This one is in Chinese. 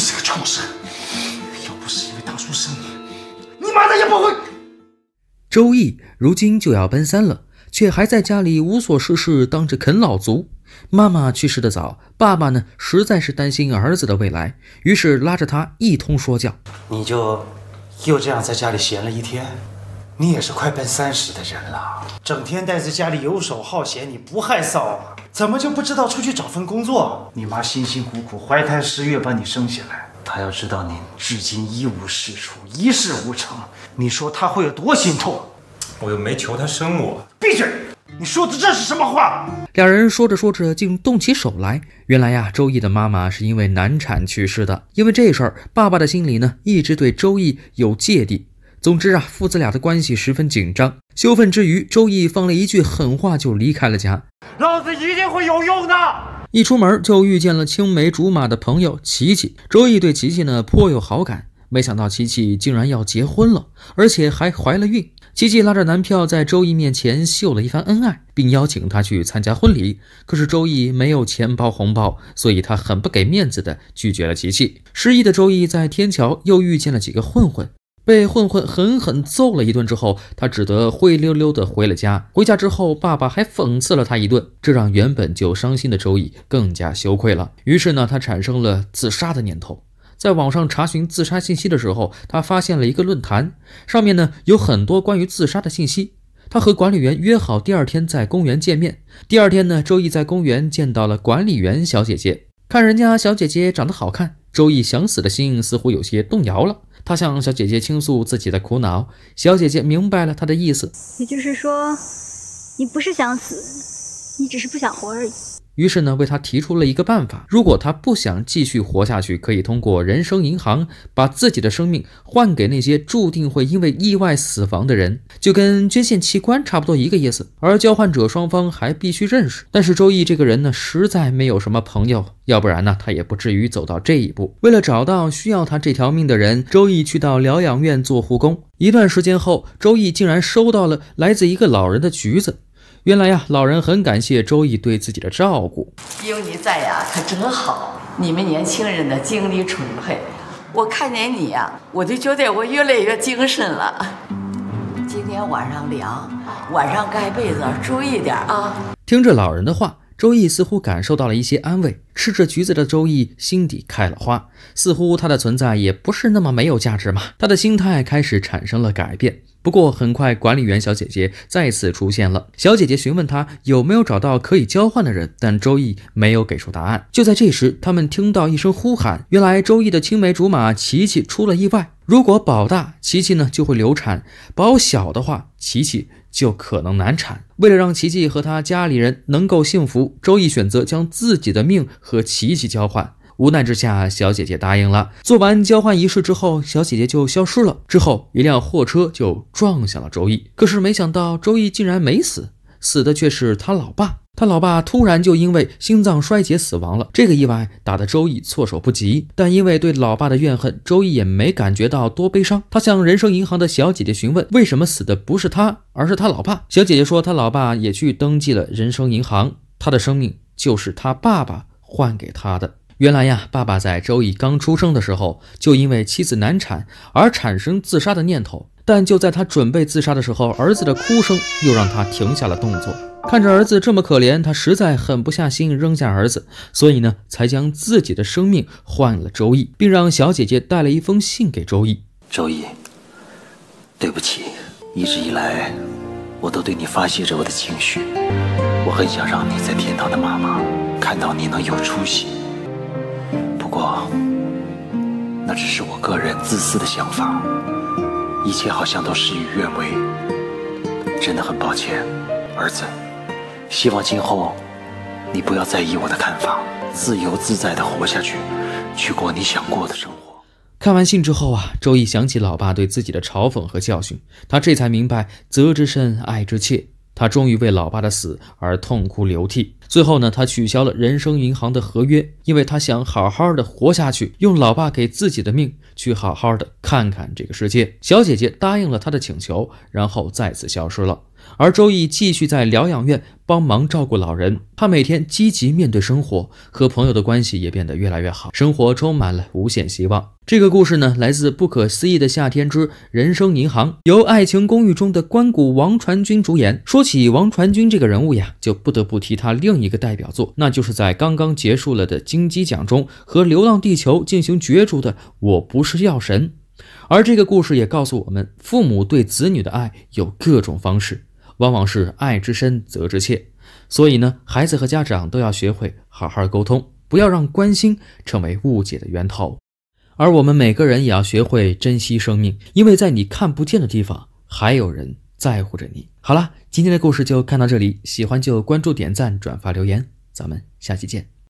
你是个畜生！要不是因为当初是你，你妈的也不会。周易如今就要奔三了，却还在家里无所事事，当着啃老族。妈妈去世的早，爸爸呢，实在是担心儿子的未来，于是拉着他一通说教。你就又这样在家里闲了一天？你也是快奔三十的人了，整天待在家里游手好闲，你不害臊吗？怎么就不知道出去找份工作？你妈辛辛苦苦怀胎十月把你生下来，她要知道你至今一无是处，一事无成，你说她会有多心痛？我又没求她生我，闭嘴！你说的这是什么话？两人说着说着竟动起手来。原来呀，周易的妈妈是因为难产去世的。因为这事儿，爸爸的心里呢一直对周易有芥蒂。总之啊，父子俩的关系十分紧张。羞愤之余，周易放了一句狠话，就离开了家。老子一定会有用的！一出门就遇见了青梅竹马的朋友琪琪。周易对琪琪呢颇有好感，没想到琪琪竟然要结婚了，而且还怀了孕。琪琪拉着男票在周易面前秀了一番恩爱，并邀请他去参加婚礼。可是周易没有钱包红包，所以他很不给面子的拒绝了琪琪。失意的周易在天桥又遇见了几个混混。被混混狠狠揍了一顿之后，他只得灰溜溜地回了家。回家之后，爸爸还讽刺了他一顿，这让原本就伤心的周易更加羞愧了。于是呢，他产生了自杀的念头。在网上查询自杀信息的时候，他发现了一个论坛，上面呢有很多关于自杀的信息。他和管理员约好第二天在公园见面。第二天呢，周易在公园见到了管理员小姐姐，看人家小姐姐长得好看，周易想死的心似乎有些动摇了。他向小姐姐倾诉自己的苦恼，小姐姐明白了他的意思，也就是说，你不是想死，你只是不想活而已。于是呢，为他提出了一个办法：如果他不想继续活下去，可以通过人生银行把自己的生命换给那些注定会因为意外死亡的人，就跟捐献器官差不多一个意思。而交换者双方还必须认识。但是周易这个人呢，实在没有什么朋友，要不然呢，他也不至于走到这一步。为了找到需要他这条命的人，周易去到疗养院做护工。一段时间后，周易竟然收到了来自一个老人的橘子。原来呀，老人很感谢周易对自己的照顾。有你在呀，可真好！你们年轻人的精力充沛，我看见你呀，我就觉得我越来越精神了。今天晚上凉，晚上盖被子注意点啊！听着老人的话。周易似乎感受到了一些安慰，吃着橘子的周易心底开了花，似乎他的存在也不是那么没有价值嘛。他的心态开始产生了改变。不过很快，管理员小姐姐再次出现了，小姐姐询问他有没有找到可以交换的人，但周易没有给出答案。就在这时，他们听到一声呼喊，原来周易的青梅竹马琪琪出了意外。如果保大，琪琪呢就会流产；保小的话，琪琪就可能难产。为了让琪琪和他家里人能够幸福，周易选择将自己的命和琪琪交换。无奈之下，小姐姐答应了。做完交换仪式之后，小姐姐就消失了。之后，一辆货车就撞向了周易。可是没想到，周易竟然没死，死的却是他老爸。他老爸突然就因为心脏衰竭死亡了，这个意外打得周易措手不及。但因为对老爸的怨恨，周易也没感觉到多悲伤。他向人生银行的小姐姐询问，为什么死的不是他，而是他老爸？小姐姐说，他老爸也去登记了人生银行，他的生命就是他爸爸换给他的。原来呀，爸爸在周易刚出生的时候，就因为妻子难产而产生自杀的念头。但就在他准备自杀的时候，儿子的哭声又让他停下了动作。看着儿子这么可怜，他实在狠不下心扔下儿子，所以呢，才将自己的生命换了周易，并让小姐姐带了一封信给周易。周易，对不起，一直以来，我都对你发泄着我的情绪。我很想让你在天堂的妈妈看到你能有出息，不过，那只是我个人自私的想法。一切好像都事与愿违，真的很抱歉，儿子。希望今后你不要在意我的看法，自由自在的活下去，去过你想过的生活。看完信之后啊，周易想起老爸对自己的嘲讽和教训，他这才明白责之甚，爱之切。他终于为老爸的死而痛哭流涕。最后呢，他取消了人生银行的合约，因为他想好好的活下去，用老爸给自己的命去好好的看看这个世界。小姐姐答应了他的请求，然后再次消失了。而周易继续在疗养院帮忙照顾老人，他每天积极面对生活，和朋友的关系也变得越来越好，生活充满了无限希望。这个故事呢，来自《不可思议的夏天之人生银行》，由《爱情公寓》中的关谷王传君主演。说起王传君这个人物呀，就不得不提他另一个代表作，那就是在刚刚结束了的金鸡奖中和《流浪地球》进行角逐的《我不是药神》。而这个故事也告诉我们，父母对子女的爱有各种方式。往往是爱之深责之切，所以呢，孩子和家长都要学会好好沟通，不要让关心成为误解的源头。而我们每个人也要学会珍惜生命，因为在你看不见的地方，还有人在乎着你。好了，今天的故事就看到这里，喜欢就关注、点赞、转发、留言，咱们下期见。